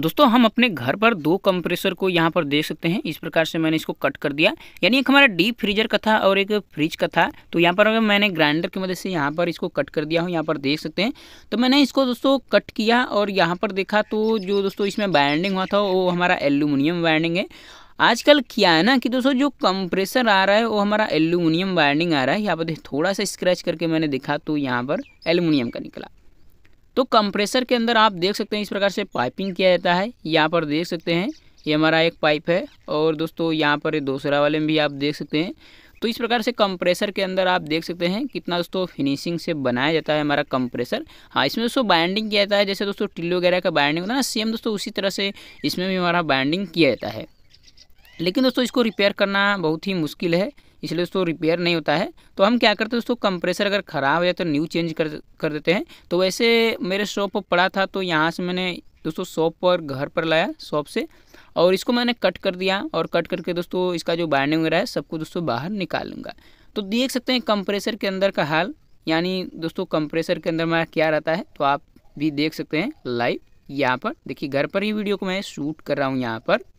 दोस्तों हम अपने घर पर दो कंप्रेसर को यहाँ पर देख सकते हैं इस प्रकार से मैंने इसको कट कर दिया यानी एक हमारा डीप फ्रीजर का था और एक फ्रिज का था तो यहाँ पर अगर मैंने ग्राइंडर की मदद से यहाँ पर इसको कट कर दिया हूँ यहाँ पर देख सकते हैं तो मैंने इसको दोस्तों कट किया और यहाँ पर देखा तो जो दोस्तों इसमें बाइंडिंग हुआ था वो हमारा एल्यूमिनियम बाइंडिंग है आजकल क्या है ना कि दोस्तों जो कंप्रेसर आ रहा है वो हमारा एल्यूमिनियम बाइंडिंग आ रहा है यहाँ पर थोड़ा सा स्क्रैच करके मैंने देखा तो यहाँ पर एल्यूमिनियम का निकला तो कंप्रेसर के अंदर आप देख सकते हैं इस प्रकार से पाइपिंग किया जाता है यहाँ पर देख सकते हैं ये हमारा एक पाइप है और दोस्तों यहाँ पर दूसरा वाले में भी आप देख सकते हैं तो इस प्रकार से कंप्रेसर के अंदर आप देख सकते हैं कितना दोस्तों फिनिशिंग से बनाया जाता है हमारा कंप्रेसर हाँ इसमें दोस्तों बाइंडिंग किया जाता है जैसे दोस्तों टिल्लो वगैरह का बाइंडिंग होता है ना सेम दोस्तों उसी तरह से इसमें भी हमारा बाइंडिंग किया जाता है लेकिन दोस्तों इसको रिपेयर करना बहुत ही मुश्किल है इसलिए दोस्तों रिपेयर नहीं होता है तो हम क्या करते हैं दोस्तों कंप्रेसर अगर ख़राब हो जाए तो न्यू चेंज कर कर देते हैं तो वैसे मेरे शॉप पर पड़ा था तो यहाँ से मैंने दोस्तों शॉप पर घर पर लाया शॉप से और इसको मैंने कट कर दिया और कट करके दोस्तों इसका जो बाइंडिंग वगैरह है सबको दोस्तों बाहर निकाल लूँगा तो देख सकते हैं कंप्रेसर के अंदर का हाल यानी दोस्तों कंप्रेसर के अंदर मेरा क्या रहता है तो आप भी देख सकते हैं लाइव यहाँ पर देखिए घर पर ही वीडियो को मैं शूट कर रहा हूँ यहाँ पर